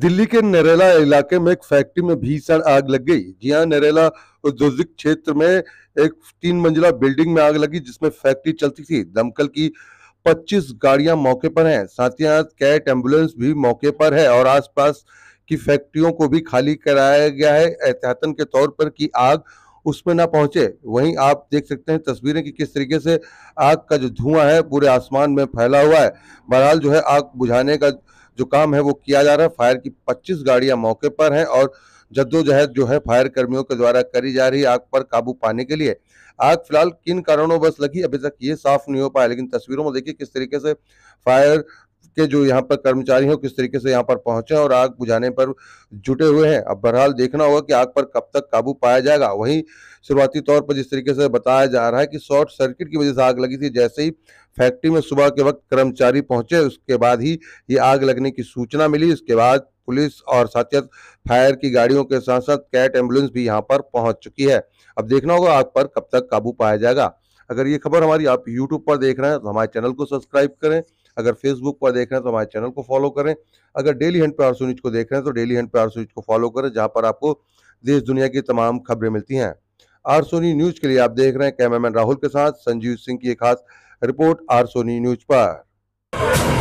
दिल्ली के नरेला इलाके में एक फैक्ट्री में भीषण आग लग गई जी हाँ नरेला औद्योगिक क्षेत्र में एक तीन मंजिला बिल्डिंग में आग लगी जिसमें फैक्ट्री चलती थी दमकल की 25 गाड़ियां मौके पर हैं साथ ही साथ कैट एम्बुलेंस भी मौके पर है और आसपास की फैक्ट्रियों को भी खाली कराया गया है एहतियातन के तौर पर कि आग उसमें ना पहुंचे वहीं आप देख सकते हैं तस्वीरें कि किस तरीके से आग का जो धुआं है पूरे आसमान में फैला हुआ है बहरहाल जो है आग बुझाने का जो काम है वो किया जा रहा है फायर की 25 गाड़ियां मौके पर हैं और जद्दोजहद जो है फायर कर्मियों के द्वारा करी जा रही आग पर काबू पाने के लिए आग फिलहाल किन कारणों बस लगी अभी तक ये साफ नहीं हो पाया लेकिन तस्वीरों में देखिए किस तरीके से फायर के जो यहाँ पर कर्मचारी हैं किस तरीके से यहाँ पर पहुंचे और आग बुझाने पर जुटे हुए हैं अब बहरहाल देखना होगा कि आग पर कब तक काबू पाया जाएगा वहीं शुरुआती तौर पर जिस तरीके से बताया जा रहा है कि शॉर्ट सर्किट की वजह से आग लगी थी जैसे ही फैक्ट्री में सुबह के वक्त कर्मचारी पहुंचे उसके बाद ही ये आग लगने की सूचना मिली उसके बाद पुलिस और साथ ही फायर की गाड़ियों के साथ साथ कैट एम्बुलेंस भी यहाँ पर पहुंच चुकी है अब देखना होगा आग पर कब तक काबू पाया जाएगा अगर ये खबर हमारी आप यूट्यूब पर देख रहे हैं तो हमारे चैनल को सब्सक्राइब करें अगर फेसबुक पर देख रहे हैं तो हमारे चैनल को फॉलो करें अगर डेली हंड पे आर न्यूज को देख रहे हैं तो डेली हंड पे आर न्यूज को फॉलो करें जहाँ पर आपको देश दुनिया की तमाम खबरें मिलती हैं आर सोनी न्यूज के लिए आप देख रहे हैं कैमरामैन राहुल के साथ संजीव सिंह की एक खास रिपोर्ट आर सोनी न्यूज पर